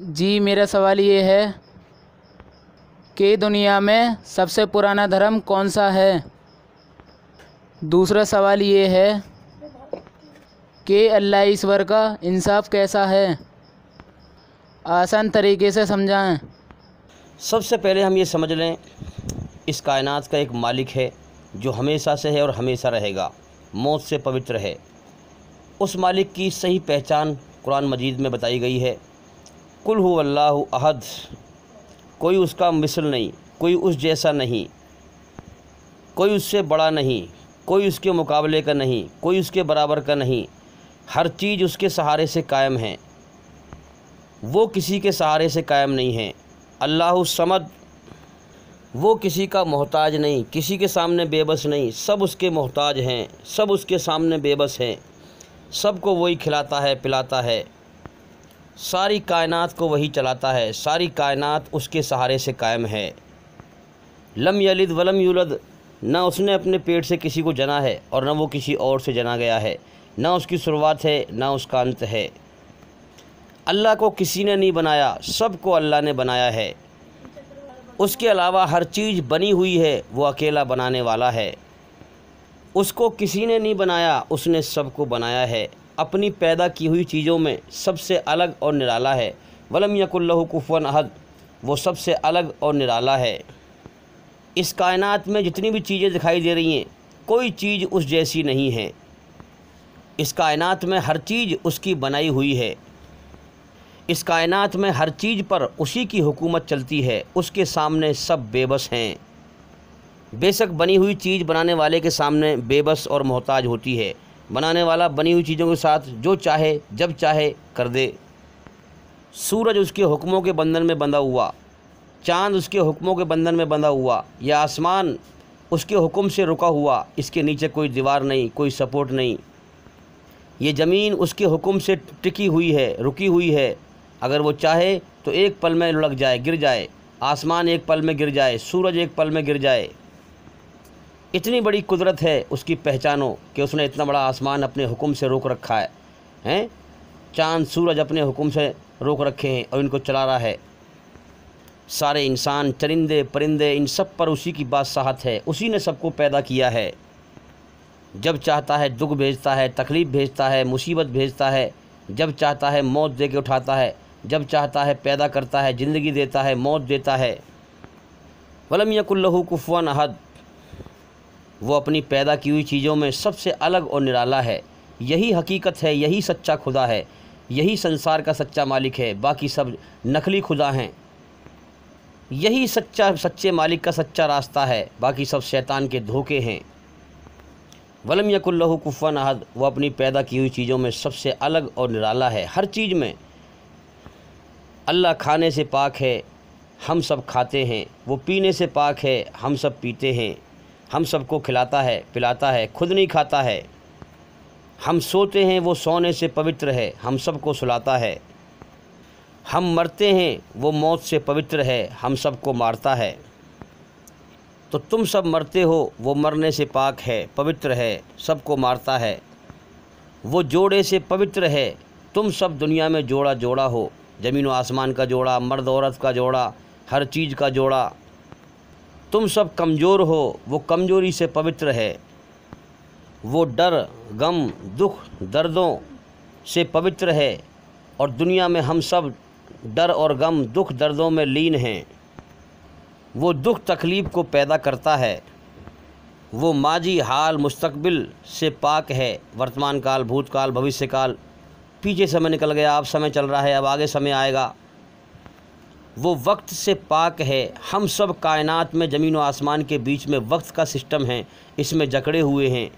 जी मेरा सवाल ये है कि दुनिया में सबसे पुराना धर्म कौन सा है दूसरा सवाल ये है कि अल्लाह ईश्वर का इंसाफ कैसा है आसान तरीके से समझाएं सबसे पहले हम ये समझ लें इस कायनात का एक मालिक है जो हमेशा से है और हमेशा रहेगा मौत से पवित्र है उस मालिक की सही पहचान कुरान मजीद में बताई गई है कुल हो अल्लाह अहद कोई उसका मिसल नहीं कोई उस जैसा नहीं कोई उससे बड़ा नहीं कोई उसके मुकाबले का नहीं कोई उसके बराबर का नहीं हर चीज़ उसके सहारे से कायम है वो किसी के सहारे से कायम नहीं है अल्लाह समद वो किसी का मोहताज नहीं किसी के सामने बेबस नहीं सब उसके मोहताज हैं सब उसके सामने बेबस हैं सबको वही खिलाता है पिलाता है सारी कायनात को वही चलाता है सारी कायनात उसके सहारे से कायम है लम यलिद वलम यूलद न उसने अपने पेट से किसी को जना है और न वो किसी और से जना गया है न उसकी शुरुआत है न उसका अंत है अल्लाह को किसी ने नहीं बनाया सब को अल्लाह ने बनाया है उसके अलावा हर चीज़ बनी हुई है वो अकेला बनाने वाला है उसको किसी ने नहीं बनाया उसने सबको बनाया है अपनी पैदा की हुई चीज़ों में सबसे अलग और निराला है वलम यकुल्लहु कुफवन अहद वो सबसे अलग और निराला है इस कायनात में जितनी भी चीज़ें दिखाई दे रही हैं कोई चीज़ उस जैसी नहीं है इस कायनात में हर चीज़ उसकी बनाई हुई है इस कायनात में हर चीज़ पर उसी की हुकूमत चलती है उसके सामने सब बेबस हैं बेशक बनी हुई चीज़ बनाने वाले के सामने बेबस और मोहताज होती है बनाने वाला बनी हुई चीज़ों के साथ जो चाहे जब चाहे कर दे सूरज उसके हुक्मों के बंधन में बंधा हुआ चांद उसके हुक्मों के बंधन में बंधा हुआ यह आसमान उसके हुक्म से रुका हुआ इसके नीचे कोई दीवार नहीं कोई सपोर्ट नहीं ये ज़मीन उसके हुक्म से टिकी हुई है रुकी हुई है अगर वो चाहे तो एक पल में लुढ़क जाए गिर जाए आसमान एक पल में गिर जाए सूरज एक पल में गिर जाए इतनी बड़ी कुदरत है उसकी पहचानो कि उसने इतना बड़ा आसमान अपने हुक्म से रोक रखा है हैं चांद सूरज अपने हुक्म से रोक रखे हैं और इनको चला रहा है सारे इंसान चरिंदे परिंदे इन सब पर उसी की बादशाहत है उसी ने सबको पैदा किया है जब चाहता है दुख भेजता है तकलीफ़ भेजता है मुसीबत भेजता है जब चाहता है मौत दे के उठाता है जब चाहता है पैदा करता है ज़िंदगी देता है मौत देता है वलम यकुल्लहू कुफ़ान अहद वो अपनी पैदा की हुई चीज़ों में सबसे अलग और निराला है यही हकीकत है यही सच्चा खुदा है यही संसार का सच्चा मालिक है बाकी सब नकली खुदा हैं यही सच्चा सच्चे मालिक का सच्चा रास्ता है बाकी सब शैतान के धोखे हैं वलम यकुल्लहु कुफ़ा अहद वह अपनी पैदा की हुई चीज़ों में सबसे अलग और निराला है हर चीज़ में अल्लाह खाने से पाक है हम सब खाते हैं वो पीने से पाक है हम सब पीते हैं हम सबको खिलाता है पिलाता है खुद नहीं खाता है हम सोते हैं वो सोने से पवित्र है हम सबको सुलाता है हम मरते हैं वो मौत से पवित्र है हम सबको मारता है तो तुम सब मरते हो वो मरने से पाक है पवित्र है सबको मारता है वो जोड़े से पवित्र है तुम सब दुनिया में जोड़ा जोड़ा हो ज़मीन व आसमान का जोड़ा मर्द औरत का जोड़ा हर चीज़ का जोड़ा तुम सब कमज़ोर हो वो कमज़ोरी से पवित्र है वो डर गम दुख दर्दों से पवित्र है और दुनिया में हम सब डर और गम दुख दर्दों में लीन हैं वो दुख तकलीफ़ को पैदा करता है वो माजी हाल मुस्तकबिल से पाक है वर्तमान काल भूतकाल भविष्यकाल पीछे समय निकल गया अब समय चल रहा है अब आगे समय आएगा वो वक्त से पाक है हम सब कायनात में ज़मीन व आसमान के बीच में वक्त का सिस्टम है इसमें जकड़े हुए हैं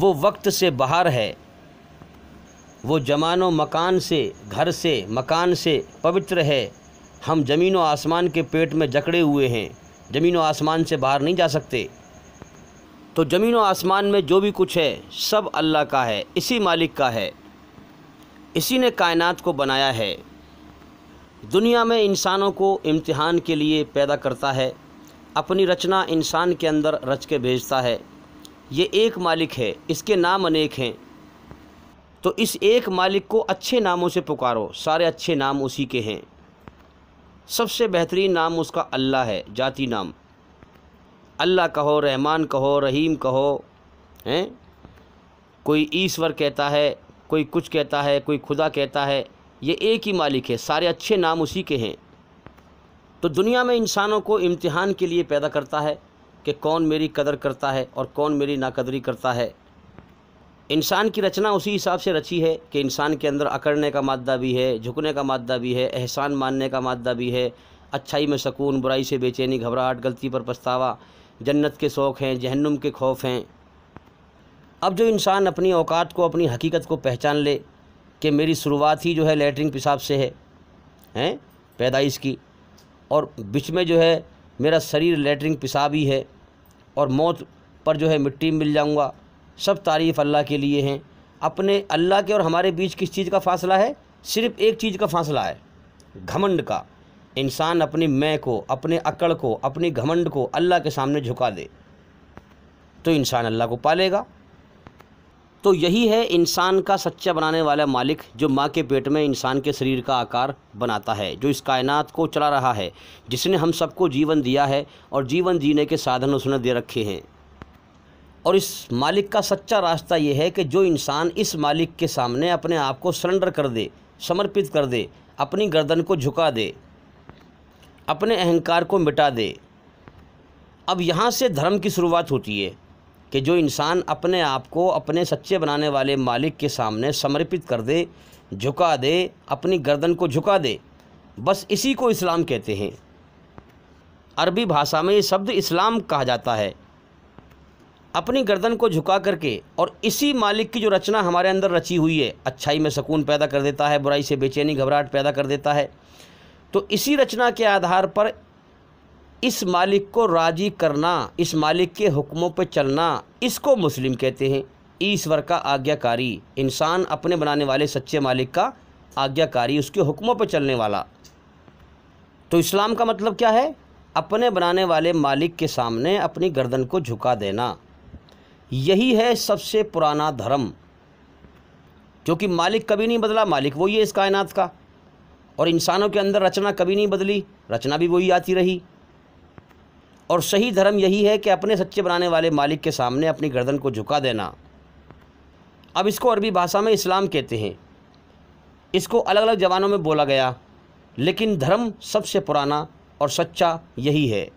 वो वक्त से बाहर है वो जमान व मकान से घर से मकान से पवित्र है हम ज़मीन व आसमान के पेट में जकड़े हुए हैं ज़मीन व आसमान से बाहर नहीं जा सकते तो ज़मीन व आसमान में जो भी कुछ है सब अल्लाह का है इसी मालिक का है इसी ने कायनात को बनाया है दुनिया में इंसानों को इम्तिहान के लिए पैदा करता है अपनी रचना इंसान के अंदर रच के भेजता है ये एक मालिक है इसके नाम अनेक हैं तो इस एक मालिक को अच्छे नामों से पुकारो सारे अच्छे नाम उसी के हैं सबसे बेहतरीन नाम उसका अल्लाह है जाति नाम अल्लाह कहो रहमान कहो रहीम कहो हैं कोई ईश्वर कहता है कोई कुछ कहता है कोई खुदा कहता है ये एक ही मालिक है सारे अच्छे नाम उसी के हैं तो दुनिया में इंसानों को इम्तिहान के लिए पैदा करता है कि कौन मेरी कदर करता है और कौन मेरी नाकदरी करता है इंसान की रचना उसी हिसाब से रची है कि इंसान के अंदर अकड़ने का मादा भी है झुकने का मादा भी है एहसान मानने का मादा भी है अच्छाई में सकून बुराई से बेचैनी घबराहट गलती पर पछतावा जन्नत के शौक़ हैं जहन्नुम के खौफ हैं अब जो इंसान अपनी औकात को अपनी हकीकत को पहचान ले कि मेरी शुरुआत ही जो है लेटरिन पेशाब से है हैं पैदाइश की और बीच में जो है मेरा शरीर लेटरिन पेशाब ही है और मौत पर जो है मिट्टी मिल जाऊंगा सब तारीफ़ अल्लाह के लिए हैं अपने अल्लाह के और हमारे बीच किस चीज़ का फासला है सिर्फ एक चीज़ का फासला है घमंड का इंसान अपने मैं को अपने अकड़ को अपने घमंड को अल्लाह के सामने झुका दे तो इंसान अल्लाह को पालेगा तो यही है इंसान का सच्चा बनाने वाला मालिक जो माँ के पेट में इंसान के शरीर का आकार बनाता है जो इस कायनात को चला रहा है जिसने हम सबको जीवन दिया है और जीवन जीने के साधन उसने दे रखे हैं और इस मालिक का सच्चा रास्ता ये है कि जो इंसान इस मालिक के सामने अपने आप को सरेंडर कर दे समर्पित कर दे अपनी गर्दन को झुका दे अपने अहंकार को मिटा दे अब यहाँ से धर्म की शुरुआत होती है कि जो इंसान अपने आप को अपने सच्चे बनाने वाले मालिक के सामने समर्पित कर दे झुका दे अपनी गर्दन को झुका दे बस इसी को इस्लाम कहते हैं अरबी भाषा में ये शब्द इस्लाम कहा जाता है अपनी गर्दन को झुका करके और इसी मालिक की जो रचना हमारे अंदर रची हुई है अच्छाई में सुकून पैदा कर देता है बुराई से बेचैनी घबराहट पैदा कर देता है तो इसी रचना के आधार पर इस मालिक को राज़ी करना इस मालिक के हुक्मों पर चलना इसको मुस्लिम कहते हैं ईश्वर का आज्ञाकारी इंसान अपने बनाने वाले सच्चे मालिक का आज्ञाकारी उसके हुक्मों पर चलने वाला तो इस्लाम का मतलब क्या है अपने बनाने वाले मालिक के सामने अपनी गर्दन को झुका देना यही है सबसे पुराना धर्म क्योंकि मालिक कभी नहीं बदला मालिक वही है इस कायनात का और इंसानों के अंदर रचना कभी नहीं बदली रचना भी वही आती रही और सही धर्म यही है कि अपने सच्चे बनाने वाले मालिक के सामने अपनी गर्दन को झुका देना अब इसको अरबी भाषा में इस्लाम कहते हैं इसको अलग अलग जवानों में बोला गया लेकिन धर्म सबसे पुराना और सच्चा यही है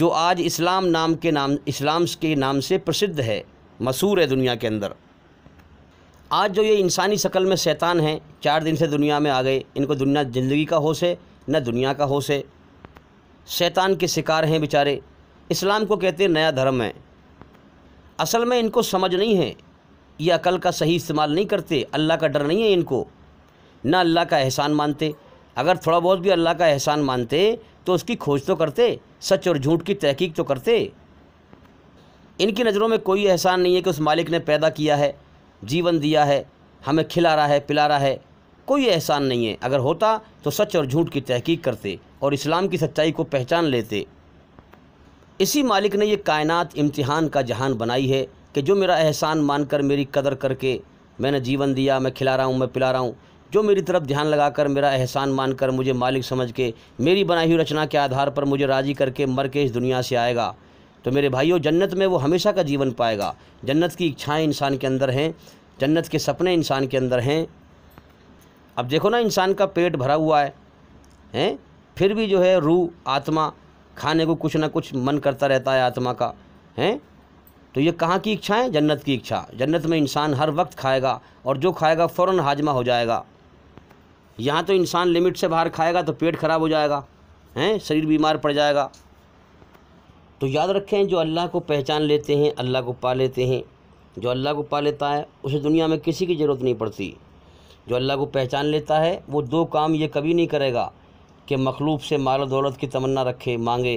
जो आज इस्लाम नाम के नाम इस्लाम के नाम से प्रसिद्ध है मशहूर है दुनिया के अंदर आज जो ये इंसानी शक्ल में शैतान हैं चार दिन से दुनिया में आ गए इनको दुनिया ज़िंदगी का होश है न दुनिया का होश है शैतान के शिकार हैं बेचारे इस्लाम को कहते हैं नया धर्म है असल में इनको समझ नहीं है ये अकल का सही इस्तेमाल नहीं करते अल्लाह का डर नहीं है इनको ना अल्लाह का एहसान मानते अगर थोड़ा बहुत भी अल्लाह का एहसान मानते तो उसकी खोज तो करते सच और झूठ की तहकीक तो करते इनकी नज़रों में कोई एहसान नहीं है कि उस मालिक ने पैदा किया है जीवन दिया है हमें खिला रहा है पिला रहा है कोई एहसान नहीं है अगर होता तो सच और झूठ की तहकीक करते और इस्लाम की सच्चाई को पहचान लेते इसी मालिक ने ये कायनात इम्तिहान का जहान बनाई है कि जो मेरा एहसान मानकर मेरी कदर करके मैंने जीवन दिया मैं खिला रहा हूँ मैं पिला रहा हूँ जो मेरी तरफ ध्यान लगाकर मेरा एहसान मानकर मुझे मालिक समझ के मेरी बनाई हुई रचना के आधार पर मुझे राज़ी करके मर के इस दुनिया से आएगा तो मेरे भाइयों जन्नत में वो हमेशा का जीवन पाएगा जन्नत की इच्छाएं इंसान के अंदर हैं जन्नत के सपने इंसान के अंदर हैं अब देखो ना इंसान का पेट भरा हुआ है हैं फिर भी जो है रू आत्मा खाने को कुछ ना कुछ मन करता रहता है आत्मा का हैं तो ये कहाँ की है जन्नत की इच्छा जन्नत में इंसान हर वक्त खाएगा और जो खाएगा फ़ौर हाजमा हो जाएगा यहाँ तो इंसान लिमिट से बाहर खाएगा तो पेट ख़राब हो जाएगा हैं शरीर बीमार पड़ जाएगा तो याद रखें जो अल्लाह को पहचान लेते हैं अल्लाह को पा लेते हैं जो अल्लाह को पा लेता है उसे दुनिया में किसी की ज़रूरत नहीं पड़ती जो अल्लाह को पहचान लेता है वो दो काम ये कभी नहीं करेगा कि मखलूक से माल दौलत की तमन्ना रखे मांगे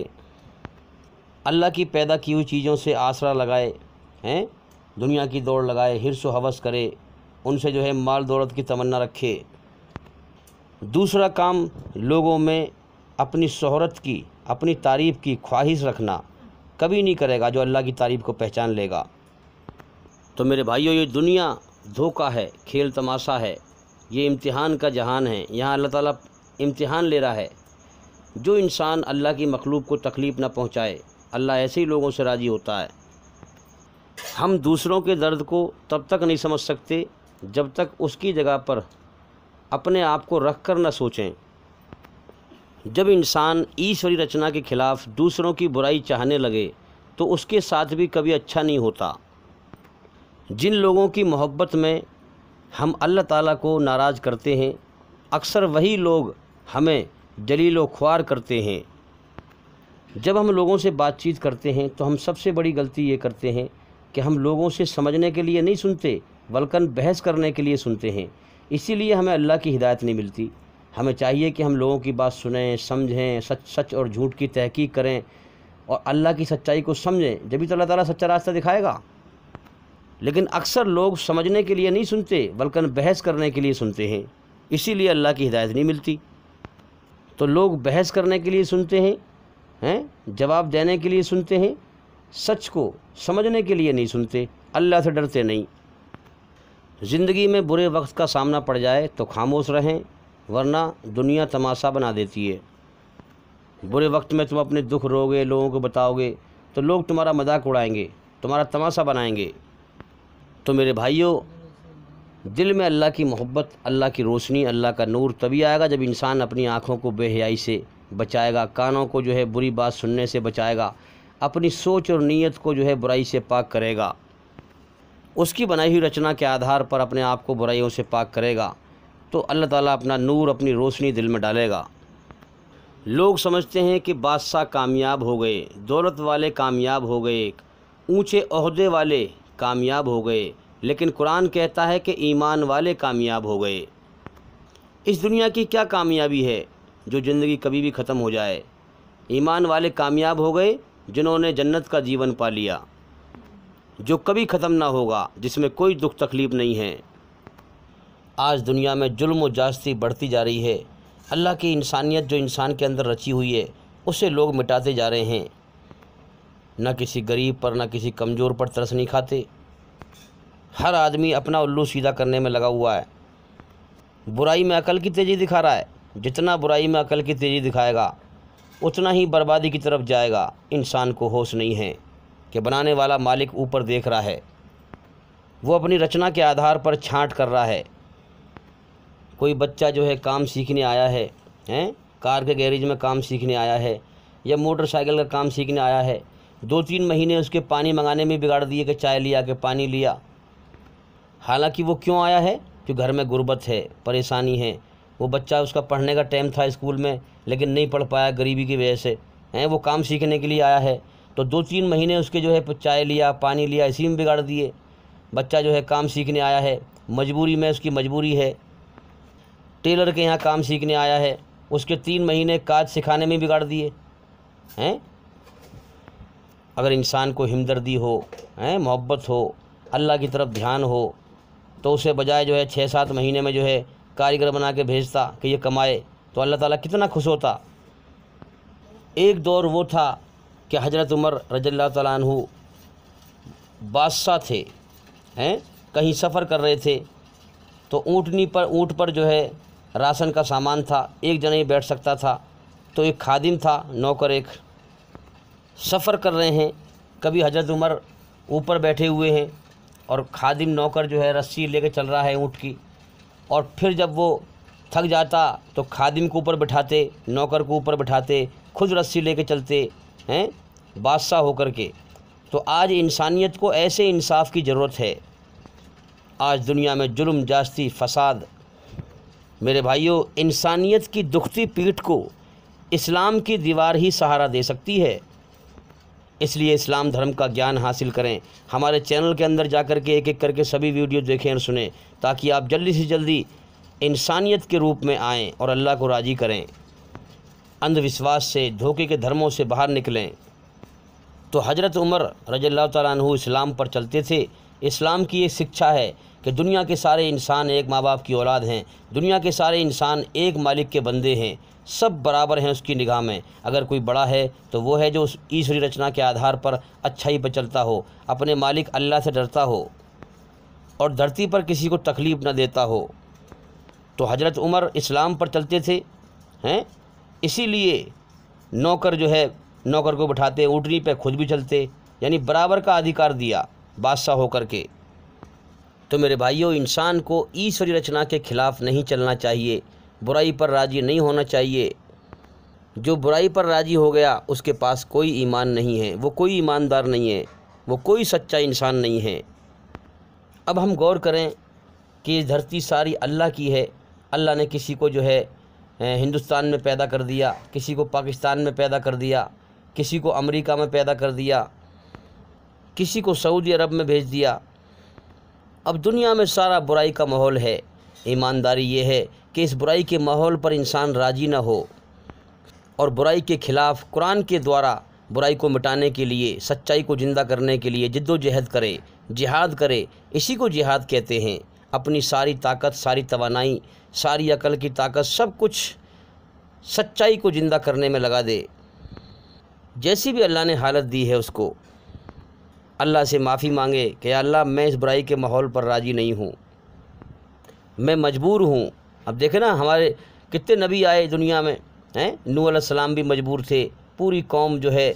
अल्लाह की पैदा की हुई चीज़ों से आसरा लगाए हैं दुनिया की दौड़ लगाए हिरस हवस करे उनसे जो है माल दौलत की तमन्ना रखे दूसरा काम लोगों में अपनी शहरत की अपनी तारीफ़ की ख्वाहिश रखना कभी नहीं करेगा जो अल्लाह की तारीफ़ को पहचान लेगा तो मेरे भाइयों ये दुनिया धोखा है खेल तमाशा है ये इम्तिहान का जहान है यहाँ अल्लाह ताला इम्तिहान ले रहा है जो इंसान अल्लाह की मखलूब को तकलीफ़ ना पहुँचाए अल्लाह ऐसे ही लोगों से राज़ी होता है हम दूसरों के दर्द को तब तक नहीं समझ सकते जब तक उसकी जगह पर अपने आप को रख कर न सोचें जब इंसान ईश्वरी रचना के खिलाफ दूसरों की बुराई चाहने लगे तो उसके साथ भी कभी अच्छा नहीं होता जिन लोगों की मोहब्बत में हम अल्लाह ताला को नाराज़ करते हैं अक्सर वही लोग हमें जलील ख्वार करते हैं जब हम लोगों से बातचीत करते हैं तो हम सबसे बड़ी गलती ये करते हैं कि हम लोगों से समझने के लिए नहीं सुनते बल्कि बहस करने के लिए सुनते हैं इसीलिए हमें अल्लाह की हिदायत नहीं मिलती हमें चाहिए कि हम लोगों की बात सुनें समझें सच सच और झूठ की तहकीक करें और अल्लाह की सच्चाई को समझें जब भी तो अल्लाह ताली सच्चा रास्ता दिखाएगा लेकिन अक्सर लोग समझने के लिए नहीं सुनते बल्कि बहस करने के लिए सुनते हैं इसीलिए अल्लाह की हिदायत नहीं मिलती तो लोग बहस करने के लिए सुनते हैं हैं जवाब देने के लिए सुनते हैं सच को समझने के लिए नहीं सुनते अल्लाह से डरते नहीं ज़िंदगी में बुरे वक्त का सामना पड़ जाए तो खामोश रहें वरना दुनिया तमाशा बना देती है बुरे वक्त में तुम अपने दुख रोगे लोगों को बताओगे तो लोग तुम्हारा मजाक उड़ाएंगे तुम्हारा तमाशा बनाएंगे तो मेरे भाइयों दिल में अल्लाह की मोहब्बत अल्लाह की रोशनी अल्लाह का नूर तभी आएगा जब इंसान अपनी आँखों को बेहयाई से बचाएगा कानों को जो है बुरी बात सुनने से बचाएगा अपनी सोच और नीयत को जो है बुराई से पाक करेगा उसकी बनाई हुई रचना के आधार पर अपने आप को बुराइयों से पाक करेगा तो अल्लाह ताला अपना नूर अपनी रोशनी दिल में डालेगा लोग समझते हैं कि बादशाह कामयाब हो गए दौलत वाले कामयाब हो गए ऊंचे अहदे वाले कामयाब हो गए लेकिन कुरान कहता है कि ईमान वाले कामयाब हो गए इस दुनिया की क्या कामयाबी है जो ज़िंदगी कभी भी ख़त्म हो जाए ईमान वाले कामयाब हो गए जिन्होंने जन्नत का जीवन पा लिया जो कभी ख़त्म ना होगा जिसमें कोई दुख तकलीफ़ नहीं है आज दुनिया में जुल्म व जास्ती बढ़ती जा रही है अल्लाह की इंसानियत जो इंसान के अंदर रची हुई है उसे लोग मिटाते जा रहे हैं न किसी गरीब पर न किसी कमज़ोर पर तरस नहीं खाते हर आदमी अपना उल्लू सीधा करने में लगा हुआ है बुराई में अकल की तेज़ी दिखा रहा है जितना बुराई में अकल की तेज़ी दिखाएगा उतना ही बर्बादी की तरफ जाएगा इंसान को होश नहीं है कि बनाने वाला मालिक ऊपर देख रहा है वो अपनी रचना के आधार पर छांट कर रहा है कोई बच्चा जो है काम सीखने आया है हैं कार के गैरेज में काम सीखने आया है या मोटरसाइकिल का काम सीखने आया है दो तीन महीने उसके पानी मंगाने में बिगाड़ दिए कि चाय लिया कि पानी लिया हालांकि वो क्यों आया है कि घर में गुर्बत है परेशानी है वो बच्चा उसका पढ़ने का टाइम था स्कूल में लेकिन नहीं पढ़ पाया गरीबी की वजह से हैं वो काम सीखने के लिए आया है तो दो तीन महीने उसके जो है चाय लिया पानी लिया इसी में बिगाड़ दिए बच्चा जो है काम सीखने आया है मजबूरी में उसकी मजबूरी है टेलर के यहाँ काम सीखने आया है उसके तीन महीने काज सिखाने में बिगाड़ दिए हैं अगर इंसान को हमदर्दी हो हैं मोहब्बत हो अल्लाह की तरफ ध्यान हो तो उसे बजाय जो है छः सात महीने में जो है कारीगर बना के भेजता कि ये कमाए तो अल्लाह ताला कितना खुश होता एक दौर वो था कि हज़रत उमर रजल्ला तु बादशाह थे हैं कहीं सफ़र कर रहे थे तो ऊँटनी पर ऊँट पर जो है राशन का सामान था एक जने ही बैठ सकता था तो एक खादिम था नौकर एक सफ़र कर रहे हैं कभी हजरत उमर ऊपर बैठे हुए हैं और खादिम नौकर जो है रस्सी लेके चल रहा है ऊँट की और फिर जब वो थक जाता तो खादिम को ऊपर बैठाते नौकर को ऊपर बैठाते खुद रस्सी लेके चलते हैं बादशाह होकर के तो आज इंसानियत को ऐसे इंसाफ की ज़रूरत है आज दुनिया में जुल्म जास्ती फसाद मेरे भाइयों इंसानियत की दुखती पीठ को इस्लाम की दीवार ही सहारा दे सकती है इसलिए इस्लाम धर्म का ज्ञान हासिल करें हमारे चैनल के अंदर जा कर के एक एक करके सभी वीडियो देखें और सुने ताकि आप जल्दी से जल्दी इंसानियत के रूप में आएँ और अल्लाह को राज़ी करें अंधविश्वास से धोखे के धर्मों से बाहर निकलें तो हज़रत उमर रज़ी तु इस्लाम पर चलते थे इस्लाम की एक शिक्षा है कि दुनिया के सारे इंसान एक माँ बाप की औलाद हैं दुनिया के सारे इंसान एक मालिक के बंदे हैं सब बराबर हैं उसकी निगाह में अगर कोई बड़ा है तो वो है जो उस ईश्वरी रचना के आधार पर अच्छाई पर चलता हो अपने मालिक अल्लाह से डरता हो और धरती पर किसी को तकलीफ़ ना देता हो तो हज़रत उमर इस्लाम पर चलते थे हैं इसीलिए नौकर जो है नौकर को बैठाते ऊटनी पे खुद भी चलते यानी बराबर का अधिकार दिया बादशाह होकर के तो मेरे भाइयों इंसान को ईश्वरी रचना के खिलाफ नहीं चलना चाहिए बुराई पर राज़ी नहीं होना चाहिए जो बुराई पर राज़ी हो गया उसके पास कोई ईमान नहीं है वो कोई ईमानदार नहीं है वो कोई सच्चा इंसान नहीं है अब हम गौर करें कि धरती सारी अल्लाह की है अल्लाह ने किसी को जो है हिंदुस्तान में पैदा कर दिया किसी को पाकिस्तान में पैदा कर दिया किसी को अमेरिका में पैदा कर दिया किसी को सऊदी अरब में भेज दिया अब दुनिया में सारा बुराई का माहौल है ईमानदारी ये है कि इस बुराई के माहौल पर इंसान राजी ना हो और बुराई के खिलाफ कुरान के द्वारा बुराई को मिटाने के लिए सच्चाई को ज़िंदा करने के लिए जद्दोजहद करे जिहाद करे इसी को जिहाद कहते हैं अपनी सारी ताकत सारी तोानाई सारी अकल की ताकत सब कुछ सच्चाई को ज़िंदा करने में लगा दे जैसी भी अल्लाह ने हालत दी है उसको अल्लाह से माफ़ी मांगे कि अल्लाह मैं इस बुराई के माहौल पर राज़ी नहीं हूँ मैं मजबूर हूँ अब देखें ना हमारे कितने नबी आए दुनिया में हैं नू सलाम भी मजबूर थे पूरी कौम जो है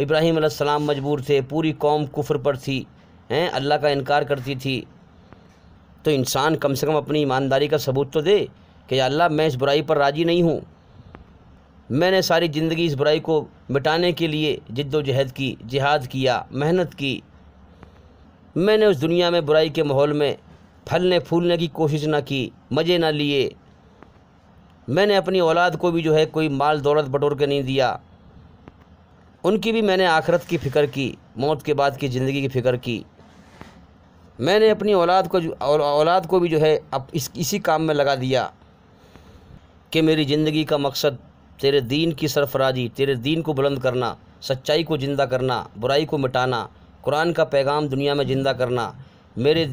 इब्राहिम सलाम मजबूर थे पूरी कौम कुफर पर थी हैं अल्लाह का इनकार करती थी तो इंसान कम से कम अपनी ईमानदारी का सबूत तो दे कि अल्लाह मैं इस बुराई पर राज़ी नहीं हूँ मैंने सारी ज़िंदगी इस बुराई को मिटाने के लिए जद्दोजहद की जिहाद किया मेहनत की मैंने उस दुनिया में बुराई के माहौल में फलने फूलने की कोशिश ना की मज़े ना लिए मैंने अपनी औलाद को भी जो है कोई माल दौलत बटोर के नहीं दिया उनकी भी मैंने आखरत की फ़िक्र की मौत के बाद की ज़िंदगी की फ़िक्र की मैंने अपनी औलाद को औलाद को भी जो है अब इस इसी काम में लगा दिया कि मेरी ज़िंदगी का मकसद तेरे दीन की सरफराजी तेरे दीन को बुलंद करना सच्चाई को ज़िंदा करना बुराई को मिटाना कुरान का पैगाम दुनिया में ज़िंदा करना मेरे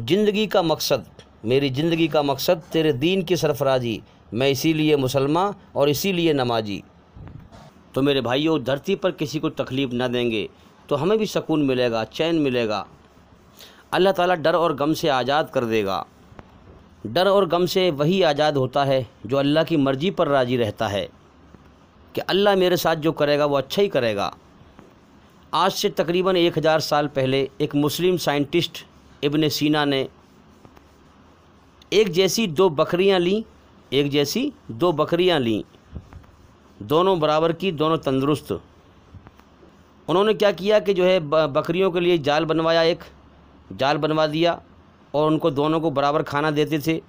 ज़िंदगी का मकसद मेरी ज़िंदगी का मकसद तेरे दीन की सरफराजी मैं इसीलिए मुसलमान और इसीलिए नमाजी तो मेरे भाइयों धरती पर किसी को तकलीफ़ ना देंगे तो हमें भी सकून मिलेगा चैन मिलेगा अल्लाह ताला डर और गम से आज़ाद कर देगा डर और गम से वही आज़ाद होता है जो अल्लाह की मर्ज़ी पर राज़ी रहता है कि अल्लाह मेरे साथ जो करेगा वो अच्छा ही करेगा आज से तकरीबन एक हज़ार साल पहले एक मुस्लिम साइंटिस्ट इब्ने सीना ने एक जैसी दो बकरियां लीं एक जैसी दो बकरियां लीं दोनों बराबर की दोनों तंदुरुस्त उन्होंने क्या किया कि जो है बकरियों के लिए जाल बनवाया एक जाल बनवा दिया और उनको दोनों को बराबर खाना देते थे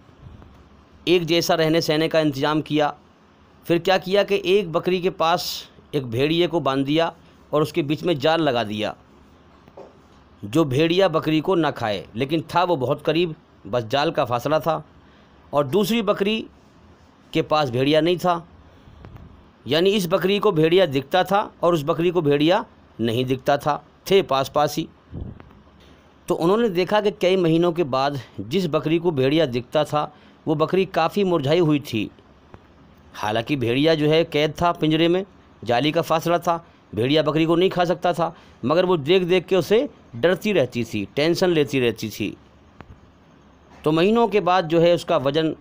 एक जैसा रहने सहने का इंतज़ाम किया फिर क्या किया कि एक बकरी के पास एक भेड़िए को बांध दिया और उसके बीच में जाल लगा दिया जो भेड़िया बकरी को न खाए लेकिन था वो बहुत करीब बस जाल का फासला था और दूसरी बकरी के पास भेड़िया नहीं था यानी इस बकरी को भेड़िया दिखता था और उस बकरी को भेड़िया नहीं दिखता था थे पास पास ही तो उन्होंने देखा कि कई महीनों के बाद जिस बकरी को भेड़िया दिखता था वो बकरी काफ़ी मुरझाई हुई थी हालांकि भेड़िया जो है कैद था पिंजरे में जाली का फासला था भेड़िया बकरी को नहीं खा सकता था मगर वो देख देख के उसे डरती रहती थी टेंशन लेती रहती थी तो महीनों के बाद जो है उसका वज़न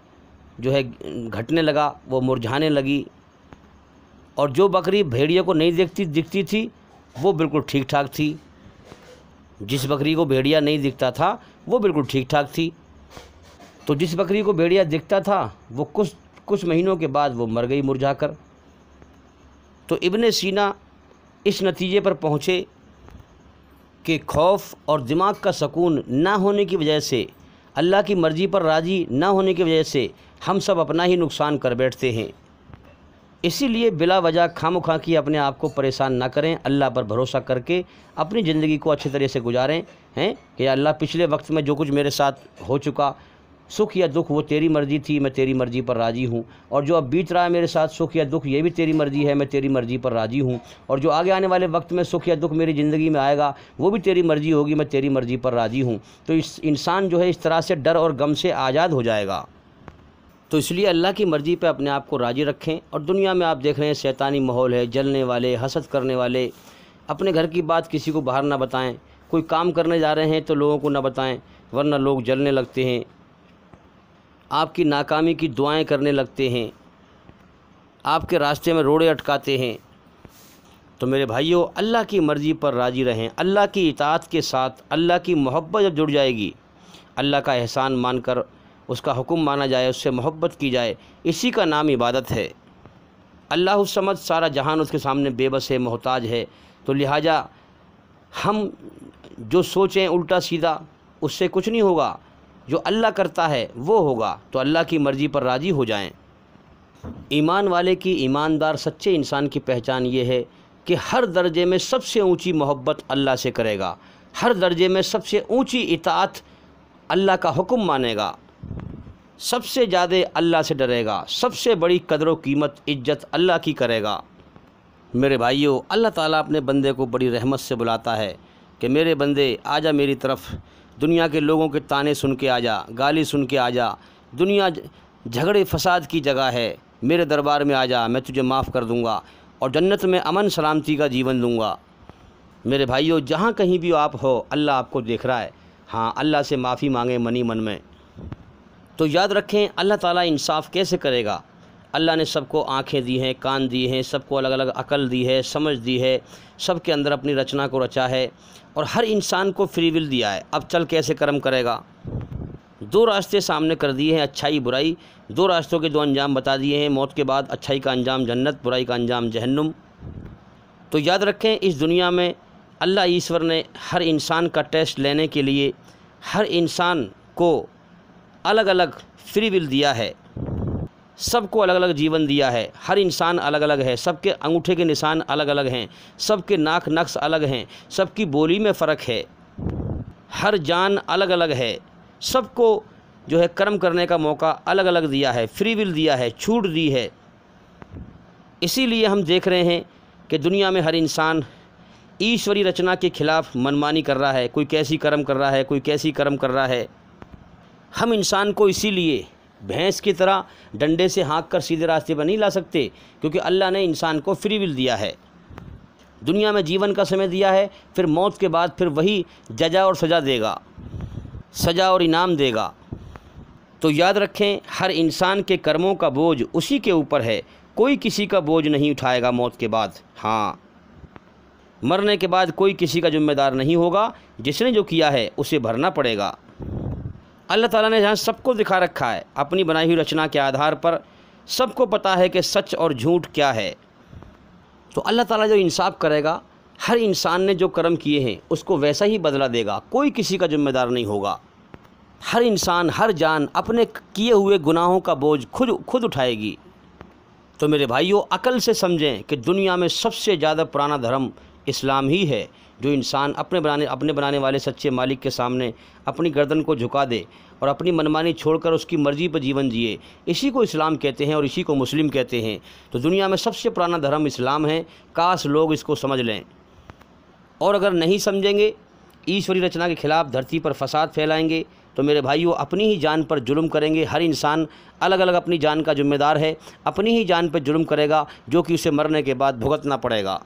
जो है घटने लगा वो मुरझाने लगी और जो बकरी भेड़िए को नहीं देखती दिखती थी वो बिल्कुल ठीक ठाक थी जिस बकरी को भेड़िया नहीं दिखता था वो बिल्कुल ठीक ठाक थी तो जिस बकरी को भेड़िया दिखता था वो कुछ कुछ महीनों के बाद वो मर गई मुरझा कर तो इब्ने सीना इस नतीजे पर पहुँचे कि खौफ और दिमाग का सकून ना होने की वजह से अल्लाह की मर्ज़ी पर राज़ी ना होने की वजह से हम सब अपना ही नुकसान कर बैठते हैं इसीलिए बिला वजह खाम खा की अपने आप को परेशान ना करें अल्लाह पर भरोसा करके अपनी ज़िंदगी को अच्छे तरह से गुजारें हैं कि अल्लाह पिछले वक्त में जो कुछ मेरे साथ हो चुका सुख या दुख वो तेरी मर्ज़ी थी मैं तेरी मर्ज़ी पर राज़ी हूँ और जो अब बीत रहा है मेरे साथ सुख या दुख ये भी तेरी मर्ज़ी है मैं तेरी मर्ज़ी पर राज़ी हूँ और जो आगे आने वाले वक्त में सुख या दुख मेरी ज़िंदगी में आएगा वो भी तेरी मर्ज़ी होगी मैं तेरी मर्ज़ी पर राज़ी हूँ तो इस इंसान जो है इस तरह से डर और गम से आज़ाद हो जाएगा तो इसलिए अल्लाह की मर्ज़ी पर अपने आप को राज़ी रखें और दुनिया में आप देख रहे हैं शैतानी माहौल है जलने वाले हसद करने वाले अपने घर की बात किसी को बाहर ना बताएं कोई काम करने जा रहे हैं तो लोगों को ना बताएं वरना लोग जलने लगते हैं आपकी नाकामी की दुआएं करने लगते हैं आपके रास्ते में रोड़े अटकाते हैं तो मेरे भाइयों अल्लाह की मर्ज़ी पर राज़ी रहें अल्लाह की इतात के साथ अल्लाह की मोहब्बत जब जुड़ जाएगी अल्लाह का एहसान मानकर उसका हुक्म माना जाए उससे मोहब्बत की जाए इसी का नाम इबादत है अल्लाह समझ सारा जहान उसके सामने बेबस है मोहताज है तो लिहाजा हम जो सोचें उल्टा सीधा उससे कुछ नहीं होगा जो अल्लाह करता है वो होगा तो अल्लाह की मर्ज़ी पर राज़ी हो जाएं। ईमान वाले की ईमानदार सच्चे इंसान की पहचान ये है कि हर दर्जे में सबसे ऊंची मोहब्बत अल्लाह से करेगा हर दर्जे में सबसे ऊंची इतात अल्लाह का हुक्म मानेगा सबसे ज़्यादा अल्लाह से डरेगा सबसे बड़ी कदर कीमत इज्जत अल्लाह की करेगा मेरे भाइयों अल्लाह ताला अपने बंदे को बड़ी रहमत से बुलाता है कि मेरे बंदे आजा मेरी तरफ़ दुनिया के लोगों के ताने सुन के आ जा गाली सुन के आ जा दुनिया झगड़े फसाद की जगह है मेरे दरबार में आ जा मैं तुझे माफ़ कर दूँगा और जन्नत में अमन सलामती का जीवन दूँगा मेरे भाइयों जहाँ कहीं भी आप हो अल्लाह आपको देख रहा है हाँ अल्लाह से माफ़ी मांगे मनी मन में तो याद रखें अल्लाह ताला इंसाफ कैसे करेगा अल्लाह ने सबको आँखें दी हैं कान दी हैं सबको अलग अलग अकल दी है समझ दी है सब के अंदर अपनी रचना को रचा है और हर इंसान को फ्री विल दिया है अब चल कैसे कर्म करेगा दो रास्ते सामने कर दिए हैं अच्छाई बुराई दो रास्तों के दो अंजाम बता दिए हैं मौत के बाद अच्छाई का अंजाम जन्नत बुराई का अंजाम जहन्नुम तो याद रखें इस दुनिया में अल्लाह ईश्वर ने हर इंसान का टेस्ट लेने के लिए हर इंसान को अलग अलग फ्री विल दिया है सबको अलग अलग जीवन दिया है हर इंसान अलग अलग है सबके अंगूठे के निशान अलग अलग हैं सबके नाक नक्श अलग हैं सबकी बोली में फ़र्क है हर जान अलग अलग है सबको जो है कर्म करने का मौका अलग अलग दिया है फ्री विल दिया है छूट दी है इसीलिए हम देख रहे हैं कि दुनिया में हर इंसान ईश्वरी रचना के खिलाफ मनमानी कर रहा है कोई कैसी कर्म कर रहा है कोई कैसी कर्म कर रहा है हम इंसान को इसीलिए भैंस की तरह डंडे से हाँक कर सीधे रास्ते पर नहीं ला सकते क्योंकि अल्लाह ने इंसान को फ्री विल दिया है दुनिया में जीवन का समय दिया है फिर मौत के बाद फिर वही जजा और सज़ा देगा सज़ा और इनाम देगा तो याद रखें हर इंसान के कर्मों का बोझ उसी के ऊपर है कोई किसी का बोझ नहीं उठाएगा मौत के बाद हाँ मरने के बाद कोई किसी का जिम्मेदार नहीं होगा जिसने जो किया है उसे भरना पड़ेगा अल्लाह ताला ने जहाँ सबको दिखा रखा है अपनी बनाई हुई रचना के आधार पर सबको पता है कि सच और झूठ क्या है तो अल्लाह ताला जो इंसाफ करेगा हर इंसान ने जो कर्म किए हैं उसको वैसा ही बदला देगा कोई किसी का जिम्मेदार नहीं होगा हर इंसान हर जान अपने किए हुए गुनाहों का बोझ खुद खुद उठाएगी तो मेरे भाइयों अकल से समझें कि दुनिया में सबसे ज़्यादा पुराना धर्म इस्लाम ही है जो इंसान अपने बनाने अपने बनाने वाले सच्चे मालिक के सामने अपनी गर्दन को झुका दे और अपनी मनमानी छोड़कर उसकी मर्ज़ी पर जीवन जिए इसी को इस्लाम कहते हैं और इसी को मुस्लिम कहते हैं तो दुनिया में सबसे पुराना धर्म इस्लाम है काश लोग इसको समझ लें और अगर नहीं समझेंगे ईश्वरी रचना के खिलाफ धरती पर फसाद फैलाएंगे तो मेरे भाइयों अपनी ही जान पर जुल्म करेंगे हर इंसान अलग अलग अपनी जान का जिम्मेदार है अपनी ही जान पर जुल्म करेगा जो कि उसे मरने के बाद भुगतना पड़ेगा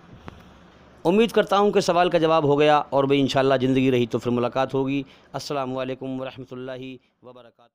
उम्मीद करता हूँ कि सवाल का जवाब हो गया और भाई इन ज़िंदगी रही तो फिर मुलाकात होगी असल वरहमल वर्क